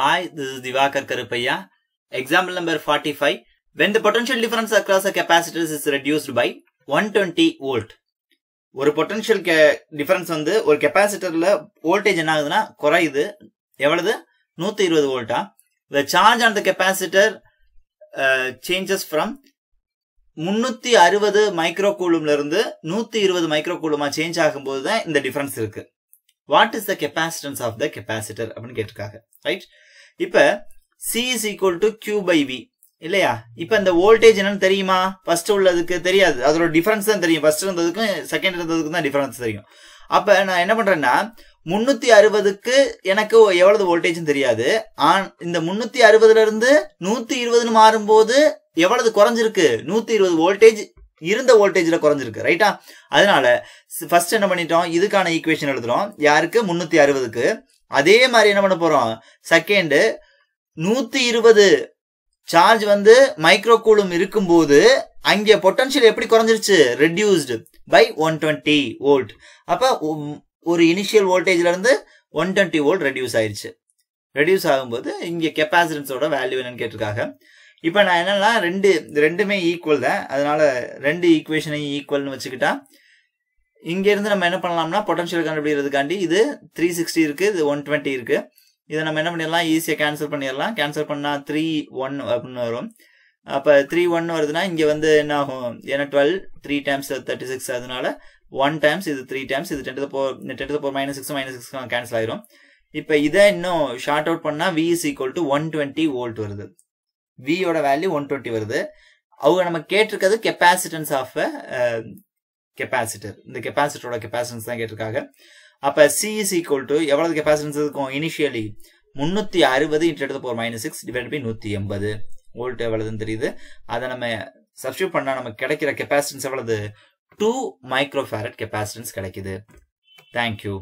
Hi, this Divakar Karuppaiah example number forty five when the potential difference across capacitors is is by one twenty volt ஒரு potential difference வந்து ஒரு கெப்பாசிட்டரில் voltage என்ன ஆகுதுன்னா குறையுது எவ்வளவு நூற்றி இருபது வோல்ட்டா the charge on the capacitor changes from முன்னூற்றி அறுபது மைக்ரோ கூலும்ல இருந்து நூற்றி இருபது மைக்ரோ கூலுமா சேஞ்ச் ஆகும்போது தான் இந்த டிஃபரன்ஸ் இருக்குது what is the capacitance of the capacitor அப்படின்னு கேட்டிருக்காங்க ரைட் இப்போ C is equal to Q by V இல்லையா இப்போ இந்த வோல்டேஜ் என்னன்னு தெரியுமா ஃபர்ஸ்ட் உள்ளதுக்கு தெரியாது அதோட டிஃபரன்ஸ் தான் தெரியும் ஃபர்ஸ்ட் இருந்ததுக்கும் செகண்ட் இருந்ததுக்கும் தான் டிஃபரன்ஸ் தெரியும் அப்போ நான் என்ன பண்ணுறேன்னா முன்னூத்தி அறுபதுக்கு எனக்கு எவ்வளவு வோல்டேஜ்னு தெரியாது ஆன் இந்த முன்னூத்தி அறுபதுல இருந்து நூத்தி இருபதுன்னு மாறும்போது எவ்வளவு குறைஞ்சிருக்கு நூத்தி இருபது வோல்டேஜ் இருந்த வோல்டேஜில் குறைஞ்சிருக்கு ரைட்டா அதனால ஃபர்ஸ்ட் என்ன பண்ணிட்டோம் இதுக்கான ஈக்குவேஷன் எழுதுறோம் யாருக்கு முந்நூற்றி அறுபதுக்கு அதே மாதிரி என்ன பண்ண போகிறோம் செகண்டு நூற்றி இருபது சார்ஜ் வந்து மைக்ரோ கூலும் இருக்கும்போது அங்கே பொட்டன்ஷியல் எப்படி குறைஞ்சிருச்சு reduced by one twenty volt அப்போ ஒரு இனிஷியல் இருந்து ஒன் டுவெண்ட்டி வோல்ட் ரெடியூஸ் ஆயிடுச்சு ரெடியூஸ் ஆகும்போது இங்கே கெப்பாசிட்டன்ஸோட வேல்யூ என்னன்னு கேட்டிருக்காங்க இப்போ நான் என்னென்னா ரெண்டு ரெண்டுமே ஈக்குவல் தான் அதனால் ரெண்டு ஈக்குவேஷனையும் ஈக்குவல்னு வச்சுக்கிட்டா இங்கேருந்து நம்ம என்ன பண்ணலாம்னா பொட்டன்ஷியல் கண்டுபிடிக்கிறதுக்காண்டி இது த்ரீ சிக்ஸ்டி இருக்குது இது ஒன் டுவெண்ட்டி இருக்குது இதை நம்ம என்ன பண்ணிடலாம் ஈஸியாக கேன்சல் பண்ணிடலாம் கேன்சல் பண்ணால் த்ரீ ஒன் அப்படின்னு வரும் அப்போ த்ரீ ஒன் வருதுன்னா இங்கே வந்து என்ன ஆகும் ஏன்னா twelve three times thirty six அதனால ஒன் டைம்ஸ் இது த்ரீ டைம்ஸ் இது tenth four tenth four minus six minus six cancel ஆயிரும் இப்போ இதை இன்னும் ஷார்ட் அவுட் பண்ணால் V is equal to one twenty volt வருது வியோட வேல்யூ ஒன் டுவெண்ட்டி வருது அவங்க நம்ம கேட்டிருக்கிறது கெப்பாசிட்டன்ஸ் ஆஃப் கெப்பாசிட்டர் இந்த கெப்பாசிட்டரோட கெப்பாசிட்டன்ஸ் தான் கேட்டிருக்காங்க அப்போ சி இஸ் ஈக்குவல் டு எவ்வளவு கெப்பாசிட்டன்ஸ் இருக்கும் இனிஷியலி முன்னூத்தி அறுபது இன்ட் எடுத்து மைனஸ் சிக்ஸ் டிவைட் பை நூற்றி எண்பது வோல்ட் எவ்வளவுன்னு தெரியுது அதை நம்ம சப்ஸ்டியூட் பண்ணால் நமக்கு கிடைக்கிற கெப்பாசிட்டன்ஸ் எவ்வளவு டூ மைக்ரோஃபேரட் கெப்பாசிட்டன்ஸ் கிடைக்குது தேங்க்யூ